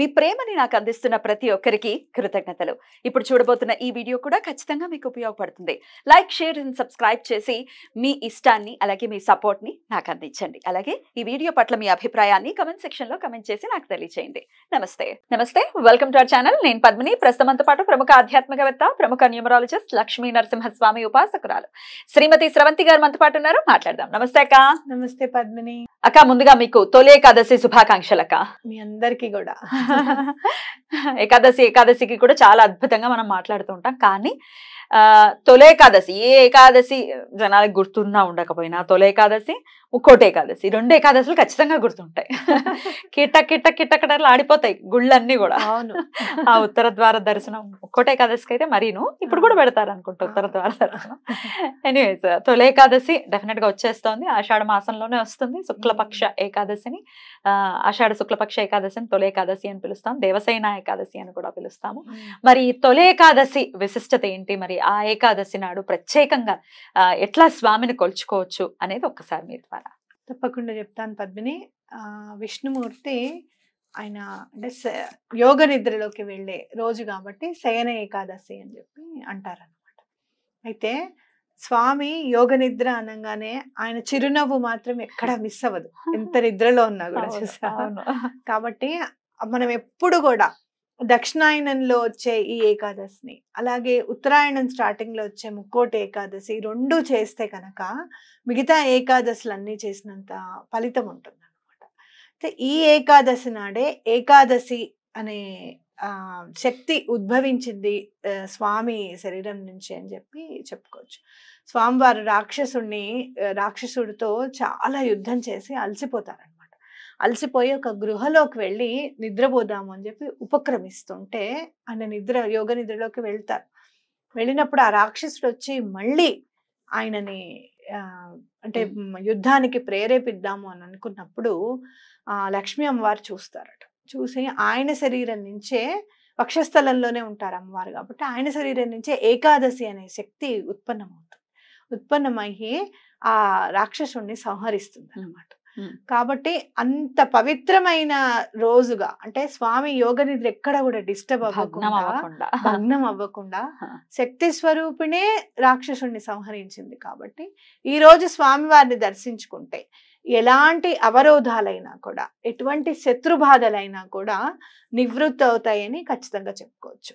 మీ ప్రేమని నాకు అందిస్తున్న ప్రతి ఒక్కరికి కృతజ్ఞతలు ఇప్పుడు చూడబోతున్న ఈ వీడియో కూడా ఖచ్చితంగా మీకు ఉపయోగపడుతుంది లైక్ షేర్ అండ్ సబ్స్క్రైబ్ చేసి మీ ఇష్టాన్ని అలాగే మీ సపోర్ట్ని నాకు అందించండి అలాగే ఈ వీడియో పట్ల మీ అభిప్రాయాన్ని కమెంట్ సెక్షన్లో కమెంట్ చేసి నాకు తెలియజేయండి నమస్తే నమస్తే వెల్కమ్ టు అవర్ ఛానల్ నేను పద్మిని ప్రస్తుతంతో పాటు ప్రముఖ ఆధ్యాత్మికవేత్త ప్రముఖ న్యూమరాలజిస్ట్ లక్ష్మీ నరసింహస్వామి ఉపాసకురాలు శ్రీమతి స్రవంతి గారు మనతో పాటు ఉన్నారు మాట్లాడదాం నమస్తే అక్క నమస్తే పద్మిని అక్క ముందుగా మీకు తొలి ఏకాదశి శుభాకాంక్షలు అక్క మీ అందరికీ కూడా ఏకాదశి ఏకాదశికి కూడా చాలా అద్భుతంగా మనం మాట్లాడుతూ ఉంటాం కానీ తొలేకాదశి ఏ ఏకాదశి జనాలకు గుర్తున్నా ఉండకపోయినా తొలేకాదశి ఒక్కోటి ఏకాదశి రెండు ఏకాదశులు ఖచ్చితంగా గుర్తుంటాయి కిట్ట కిట్ట కిట్టకటలు ఆడిపోతాయి గుళ్ళన్నీ కూడా అవును ఆ ఉత్తర ద్వార దర్శనం ముక్కోటి ఏకాదశికి అయితే మరీను ఇప్పుడు కూడా పెడతారు అనుకుంటా ఉత్తర ద్వార దర్శనం ఎనీవేస్ తొలి ఏకాదశి డెఫినెట్ గా వచ్చేస్తోంది ఆషాఢ మాసంలోనే వస్తుంది శుక్లపక్ష ఏకాదశిని ఆషాఢ శుక్లపక్ష ఏకాదశిని తొలి ఏకాదశి అని పిలుస్తాం దేవసేన ఏకాదశి అని కూడా పిలుస్తాము మరి తొలి ఏకాదశి విశిష్టత ఏంటి మరి ఆ ఏకాదశి నాడు ప్రత్యేకంగా ఎట్లా స్వామిని కొలుచుకోవచ్చు అనేది ఒక్కసారి మీరు తప్పకుండా చెప్తాను పద్మిని విష్ణుమూర్తి ఆయన అంటే యోగ నిద్రలోకి వెళ్ళే రోజు కాబట్టి శయన ఏకాదశి అని చెప్పి అంటారనమాట అయితే స్వామి యోగ నిద్ర అనగానే ఆయన చిరునవ్వు మాత్రం ఎక్కడ మిస్ అవ్వదు ఎంత నిద్రలో ఉన్నా కూడా చూసాను కాబట్టి మనం ఎప్పుడు కూడా దక్షిణాయనంలో వచ్చే ఈ ఏకాదశిని అలాగే ఉత్తరాయణం స్టార్టింగ్లో వచ్చే ముక్కోటి ఏకాదశి రెండు చేస్తే కనుక మిగతా ఏకాదశులన్నీ చేసినంత ఫలితం ఉంటుంది అనమాట అయితే ఈ ఏకాదశి నాడే ఏకాదశి అనే శక్తి ఉద్భవించింది స్వామి శరీరం నుంచి అని చెప్పి చెప్పుకోవచ్చు స్వామివారు రాక్షసుడిని రాక్షసుడితో చాలా యుద్ధం చేసి అలసిపోతారు అలసిపోయి ఒక గృహలోకి వెళ్ళి నిద్రపోదాము అని చెప్పి ఉపక్రమిస్తుంటే ఆయన నిద్ర యోగ నిద్రలోకి వెళ్తారు వెళ్ళినప్పుడు ఆ రాక్షసుడు వచ్చి మళ్ళీ ఆయనని అంటే యుద్ధానికి ప్రేరేపిద్దాము అని అనుకున్నప్పుడు లక్ష్మీ అమ్మవారు చూస్తారట చూసి ఆయన శరీరం నుంచే పక్షస్థలంలోనే ఉంటారు అమ్మవారు కాబట్టి ఆయన శరీరం నుంచే ఏకాదశి అనే శక్తి ఉత్పన్నమవుతుంది ఉత్పన్నమయ్యి ఆ రాక్షసుణ్ణి సంహరిస్తుంది అనమాట కాబట్టి అంత పవిత్రమైన రోజుగా అంటే స్వామి యోగ నిద్ర ఎక్కడ కూడా డిస్టర్బ్ అవ్వకుండా భగ్నం అవ్వకుండా శక్తి స్వరూపిణే రాక్షసుణ్ణి సంహరించింది కాబట్టి ఈ రోజు స్వామి వారిని దర్శించుకుంటే ఎలాంటి అవరోధాలైనా కూడా ఎటువంటి శత్రుబాధలైనా కూడా నివృత్తి అవుతాయని ఖచ్చితంగా చెప్పుకోవచ్చు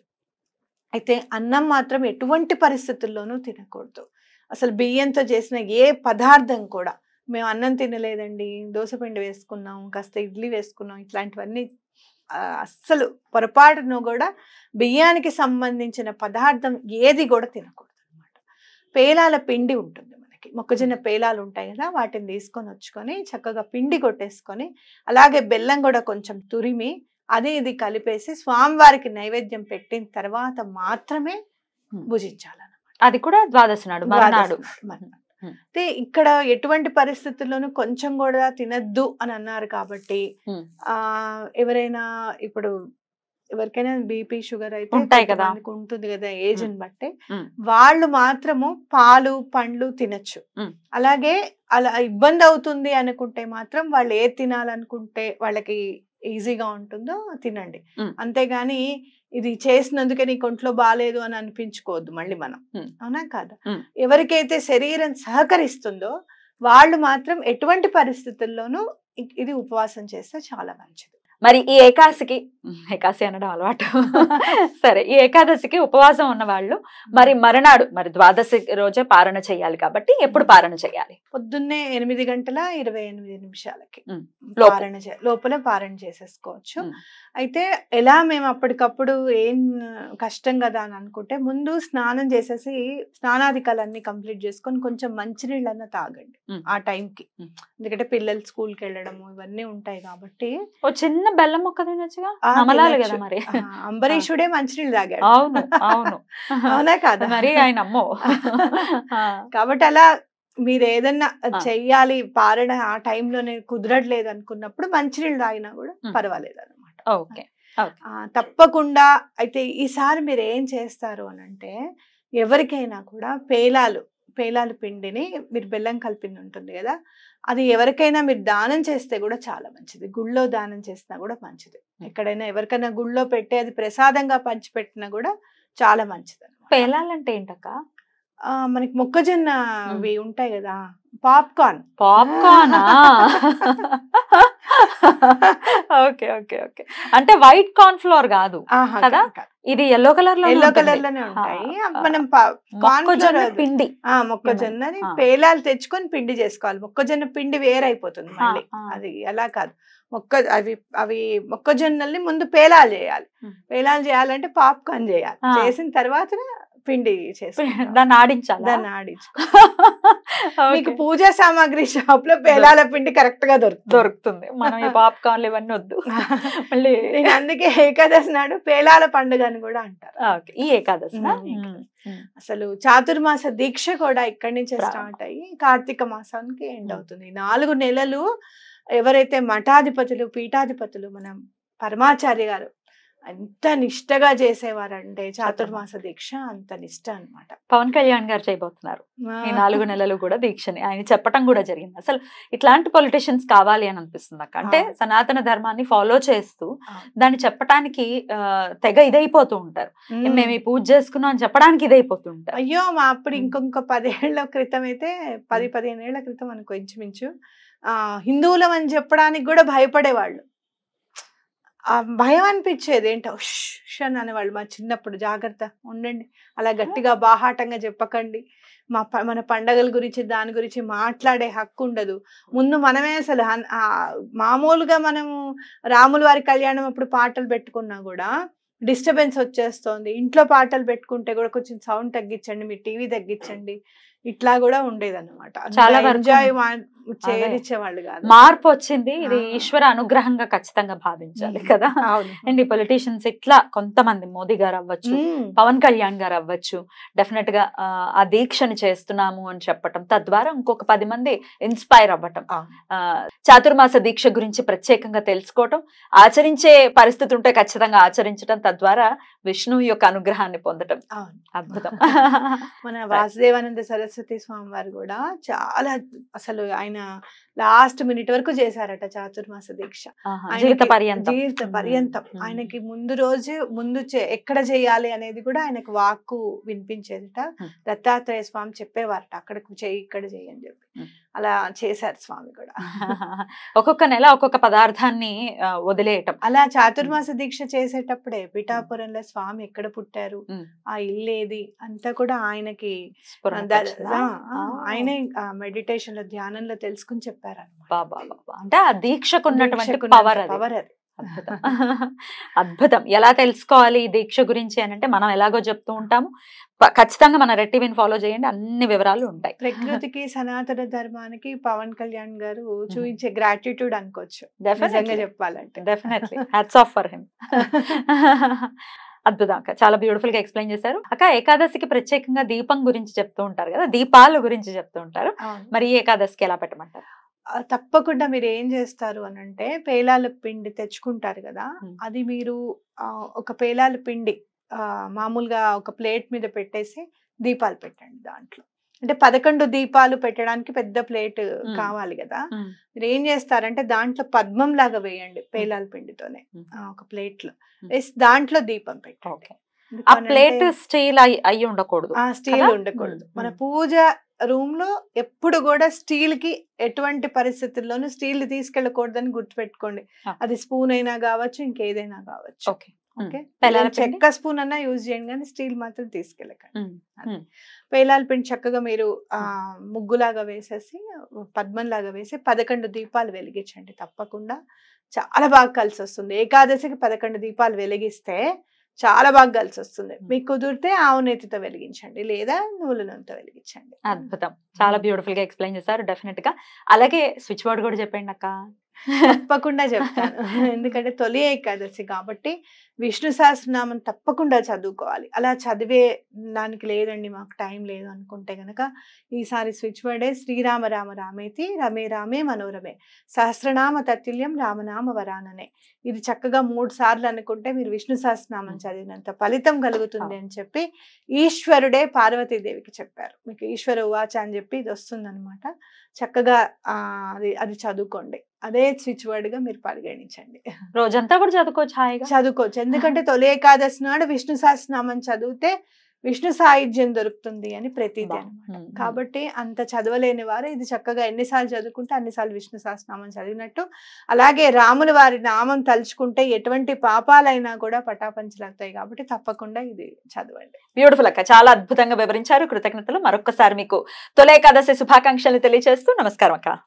అయితే అన్నం మాత్రం ఎటువంటి పరిస్థితుల్లోనూ తినకూడదు అసలు బియ్యంతో చేసిన ఏ పదార్థం కూడా మేము అన్నం తినలేదండి దోశపిండి వేసుకున్నాం కాస్త ఇడ్లీ వేసుకున్నాం ఇట్లాంటివన్నీ అస్సలు పొరపాటును కూడా బియ్యానికి సంబంధించిన పదార్థం ఏది కూడా తినకూడదు అనమాట పేలాల పిండి ఉంటుంది మనకి మొక్కజొన్న పేలాలు ఉంటాయి కదా వాటిని తీసుకొని వచ్చుకొని చక్కగా పిండి కొట్టేసుకొని అలాగే బెల్లం కూడా కొంచెం తురిమి అది ఇది కలిపేసి స్వామివారికి నైవేద్యం పెట్టిన తర్వాత మాత్రమే భుజించాలన్నమాట అది కూడా ద్వాదశ నాడు మర్నాడు మర్నాడు అయితే ఇక్కడ ఎటువంటి పరిస్థితుల్లోనూ కొంచెం కూడా తినద్దు అని అన్నారు కాబట్టి ఆ ఎవరైనా ఇప్పుడు ఎవరికైనా బీపీ షుగర్ అయితే ఉంటాయి కదా ఉంటుంది కదా ఏజ్ ని బట్టి వాళ్ళు మాత్రము పాలు పండ్లు తినచ్చు అలాగే అలా ఇబ్బంది అవుతుంది అనుకుంటే మాత్రం వాళ్ళు ఏ తినాలనుకుంటే వాళ్ళకి ఈజీగా ఉంటుందో తినండి అంతేగాని ఇది చేసినందుకే నీ కొంట్లో బాగాలేదు అని అనిపించుకోవద్దు మళ్ళీ మనం అవునా కాదా ఎవరికైతే శరీరం సహకరిస్తుందో వాళ్ళు మాత్రం ఎటువంటి పరిస్థితుల్లోనూ ఇది ఉపవాసం చేస్తే చాలా మంచిది మరి ఈ ఏకాదశికి ఏకాశి అనడం అలవాటు సరే ఈ ఏకాదశికి ఉపవాసం ఉన్న వాళ్ళు మరి మరణాడు మరి ద్వాదశి రోజే పారణ చేయాలి కాబట్టి ఎప్పుడు పారణ చేయాలి పొద్దున్నే ఎనిమిది గంటల ఇరవై ఎనిమిది నిమిషాలకి పారణ లోపల పారణ చేసేసుకోవచ్చు అయితే ఎలా మేము అప్పటికప్పుడు ఏం కష్టం కదా అని అనుకుంటే ముందు స్నానం చేసేసి స్నానాధికాలన్నీ కంప్లీట్ చేసుకొని కొంచెం మంచినీళ్ళన్న తాగండి ఆ టైంకి ఎందుకంటే పిల్లలు స్కూల్కి వెళ్ళడము ఇవన్నీ ఉంటాయి కాబట్టి చిన్న చిన్న బెల్లం మొక్క తినొచ్చుగా అమలాలి కదా మరి అంబరీషుడే నీళ్ళు తాగాడు అవును అవును అవునా కాదు మరి ఆయన అమ్మో కాబట్టి అలా మీరు ఏదన్నా చెయ్యాలి పారణ ఆ టైంలోనే నేను కుదరట్లేదు అనుకున్నప్పుడు మంచినీళ్ళు తాగినా కూడా పర్వాలేదు అనమాట ఓకే తప్పకుండా అయితే ఈసారి మీరు ఏం చేస్తారు అని అంటే ఎవరికైనా కూడా పేలాలు పేలాల పిండిని మీరు బెల్లం కలిపిండి ఉంటుంది కదా అది ఎవరికైనా మీరు దానం చేస్తే కూడా చాలా మంచిది గుళ్ళో దానం చేసినా కూడా మంచిది ఎక్కడైనా ఎవరికైనా గుళ్ళో పెట్టి అది ప్రసాదంగా పంచిపెట్టినా కూడా చాలా మంచిది పేలాలంటే ఏంటక్క మనకి మొక్కజొన్న అవి ఉంటాయి కదా popcorn popcorn okay okay okay అంటే వైట్ కార్న్ ఫ్లోర్ కాదు కదా ఇది ఎల్లో కలర్ లో ఎల్లో కలర్ లోనే ఉంటాయి మనం ఫ్లోర్ పిండి మొక్కజొన్నని పేలాలు తెచ్చుకొని పిండి చేసుకోవాలి మొక్కజొన్న పిండి వేరైపోతుంది మళ్ళీ అది అలా కాదు మొక్క అవి అవి మొక్కజొన్నల్ని ముందు పేలాలు చేయాలి పేలాలు చేయాలంటే పాప్కార్న్ చేయాలి చేసిన తర్వాత పిండి చేసి దాన్ని ఆడించాలి దాన్ని ఆడించు మీకు పూజా సామాగ్రి షాప్ లో పేలాల పిండి కరెక్ట్ గా దొరుకుతుంది దొరుకుతుంది మనం పాప్కార్న్లు ఇవన్నీ వద్దు మళ్ళీ అందుకే ఏకాదశి నాడు పేలాల పండుగ అని కూడా అంటారు ఈ ఏకాదశి అసలు చాతుర్మాస దీక్ష కూడా ఇక్కడి నుంచే స్టార్ట్ అయ్యి కార్తీక మాసానికి ఎండ్ అవుతుంది నాలుగు నెలలు ఎవరైతే మఠాధిపతులు పీఠాధిపతులు మనం పరమాచార్య గారు అంత నిష్టగా చేసేవారంటే చాతుర్మాస దీక్ష అంత నిష్ట అనమాట పవన్ కళ్యాణ్ గారు చేయబోతున్నారు ఈ నాలుగు నెలలు కూడా దీక్షని ఆయన చెప్పటం కూడా జరిగింది అసలు ఇట్లాంటి పొలిటీషియన్స్ కావాలి అని అనిపిస్తుంది అక్క అంటే సనాతన ధర్మాన్ని ఫాలో చేస్తూ దాన్ని చెప్పటానికి తెగ ఇదైపోతూ ఉంటారు మేము ఈ పూజ చేసుకున్నాం అని చెప్పడానికి ఇదైపోతూ ఉంటారు అయ్యో మా అప్పుడు ఇంకొక పదేళ్ల క్రితం అయితే పది పదిహేను ఏళ్ల క్రితం అనుకో ఇంచుమించు హిందువులం అని చెప్పడానికి కూడా భయపడేవాళ్ళు భయం అనిపించేది ఏంటో షన్ అనేవాళ్ళు మా చిన్నప్పుడు జాగ్రత్త ఉండండి అలా గట్టిగా బాహాటంగా చెప్పకండి మా మన పండగల గురించి దాని గురించి మాట్లాడే హక్కు ఉండదు ముందు మనమే అసలు మామూలుగా మనము రాముల వారి కళ్యాణం అప్పుడు పాటలు పెట్టుకున్నా కూడా డిస్టర్బెన్స్ వచ్చేస్తుంది ఇంట్లో పాటలు పెట్టుకుంటే కూడా కొంచెం సౌండ్ తగ్గించండి మీ టీవీ తగ్గించండి ఇట్లా కూడా ఉండేదన్నమాట చాలా ఎంజాయ్ కాదు మార్పు వచ్చింది ఇది ఈశ్వర అనుగ్రహంగా ఖచ్చితంగా భావించాలి కదా అండ్ ఈ పొలిటీషియన్స్ ఇట్లా కొంతమంది మోదీ గారు అవ్వచ్చు పవన్ కళ్యాణ్ గారు అవ్వచ్చు డెఫినెట్ గా ఆ దీక్షను చేస్తున్నాము అని చెప్పటం తద్వారా ఇంకొక పది మంది ఇన్స్పైర్ అవ్వటం చాతుర్మాస దీక్ష గురించి ప్రత్యేకంగా తెలుసుకోవటం ఆచరించే పరిస్థితి ఉంటే ఖచ్చితంగా ఆచరించటం తద్వారా విష్ణువు యొక్క అనుగ్రహాన్ని పొందటం అద్భుతం మన వాసుదేవానంద సరస్వతి సరస్వతీ స్వామి వారు కూడా చాలా అసలు ఆయన లాస్ట్ మినిట్ వరకు చేశారట చాతుర్మాస దీక్ష జీవిత పర్యంతం జీవిత పర్యంతం ఆయనకి ముందు రోజు ముందు ఎక్కడ చేయాలి అనేది కూడా ఆయనకు వాక్కు వినిపించేదట దత్తాత్రేయ స్వామి చెప్పేవారట అక్కడ చేయి ఇక్కడ చేయని చెప్పి అలా చేశారు స్వామి కూడా ఒక్కొక్క నెల ఒక్కొక్క పదార్థాన్ని వదిలేయటం అలా చాతుర్మాస దీక్ష చేసేటప్పుడే పిఠాపురంలో స్వామి ఎక్కడ పుట్టారు ఆ ఇల్లేది అంతా కూడా ఆయనకి ఆయనే మెడిటేషన్ లో ధ్యానంలో తెలుసుకుని చెప్పారు బాబా అంటే ఆ దీక్షకున్నటువంటి పవర్ అది అద్భుతం ఎలా తెలుసుకోవాలి ఈ దీక్ష గురించి అని అంటే మనం ఎలాగో చెప్తూ ఉంటాము ఖచ్చితంగా మన రెట్టివిని ఫాలో చేయండి అన్ని వివరాలు ఉంటాయి ప్రకృతికి సనాతన ధర్మానికి పవన్ కళ్యాణ్ గారు చూపించే గ్రాటిట్యూడ్ అనుకోవచ్చు చెప్పాలంటే డెఫినెట్లీ ఆఫ్ ఫర్ హిమ్ అద్భుతం అక్క చాలా బ్యూటిఫుల్ గా ఎక్స్ప్లెయిన్ చేశారు అక్క ఏకాదశికి ప్రత్యేకంగా దీపం గురించి చెప్తూ ఉంటారు కదా దీపాల గురించి చెప్తూ ఉంటారు మరి ఏకాదశికి ఎలా పెట్టమంటారు తప్పకుండా మీరు ఏం చేస్తారు అని అంటే పేలాల పిండి తెచ్చుకుంటారు కదా అది మీరు ఒక పేలాల పిండి మామూలుగా ఒక ప్లేట్ మీద పెట్టేసి దీపాలు పెట్టండి దాంట్లో అంటే పదకొండు దీపాలు పెట్టడానికి పెద్ద ప్లేట్ కావాలి కదా మీరు ఏం చేస్తారంటే దాంట్లో పద్మం లాగా వేయండి పేలాల పిండితోనే ఒక ప్లేట్ లో వేసి దాంట్లో దీపం పెట్టండి ఆ ప్లేట్ స్టీల్ అయి ఉండకూడదు స్టీల్ ఉండకూడదు మన పూజ రూమ్ లో ఎప్పుడు కూడా స్టీల్ కి ఎటువంటి పరిస్థితుల్లోనూ స్టీల్ తీసుకెళ్ళకూడదని గుర్తుపెట్టుకోండి అది స్పూన్ అయినా కావచ్చు ఇంకేదైనా కావచ్చు చెక్క స్పూన్ అన్నా యూజ్ చేయండి కానీ స్టీల్ మాత్రం తీసుకెళ్ళకండి పేలాల పిండి చక్కగా మీరు ముగ్గులాగా వేసేసి పద్మంలాగా వేసి పదకొండు దీపాలు వెలిగించండి తప్పకుండా చాలా బాగా కలిసి వస్తుంది ఏకాదశికి పదకొండు దీపాలు వెలిగిస్తే చాలా బాగా కలిసి వస్తుంది మీకు కుదిరితే ఆవు నేతితో వెలిగించండి లేదా నువ్వుల నూనెతో వెలిగించండి అద్భుతం చాలా బ్యూటిఫుల్ గా ఎక్స్ప్లెయిన్ చేశారు డెఫినెట్ గా అలాగే స్విచ్ బోర్డ్ కూడా చెప్పండి అక్క తప్పకుండా చెప్తాను ఎందుకంటే తొలి ఏకాదశి కాబట్టి విష్ణు సహస్రనామం తప్పకుండా చదువుకోవాలి అలా చదివే దానికి లేదండి మాకు టైం లేదు అనుకుంటే గనక ఈసారి స్విచ్ వర్డే శ్రీరామ రామ రామేతి రమే రామే మనోరమే సహస్రనామ తత్తుల్యం రామనామ వరాననే ఇది చక్కగా మూడు సార్లు అనుకుంటే మీరు విష్ణు సహస్రనామం చదివినంత ఫలితం కలుగుతుంది అని చెప్పి ఈశ్వరుడే పార్వతీదేవికి చెప్పారు మీకు ఈశ్వర ఉవాచ అని చెప్పి ఇది వస్తుందన్నమాట చక్కగా అది అది చదువుకోండి అదే స్విచ్ వర్డ్ గా మీరు పరిగణించండి రోజంతా కూడా చదువుకోవచ్చు హాయిగా చదువుకోవచ్చు ఎందుకంటే తొలి ఏకాదశి నాడు విష్ణు సహస్రనామం చదివితే విష్ణు సాహిత్యం దొరుకుతుంది అని ప్రతిదీ అనమాట కాబట్టి అంత చదవలేని వారు ఇది చక్కగా ఎన్నిసార్లు చదువుకుంటే అన్నిసార్లు విష్ణు సహస్రనామం చదివినట్టు అలాగే రాముల వారి నామం తలుచుకుంటే ఎటువంటి పాపాలైనా కూడా పటాపంచలవుతాయి కాబట్టి తప్పకుండా ఇది చదవండి బ్యూటిఫుల్ అక్క చాలా అద్భుతంగా వివరించారు కృతజ్ఞతలు మరొకసారి మీకు ఏకాదశి శుభాకాంక్షలు తెలియజేస్తూ నమస్కారం అక్క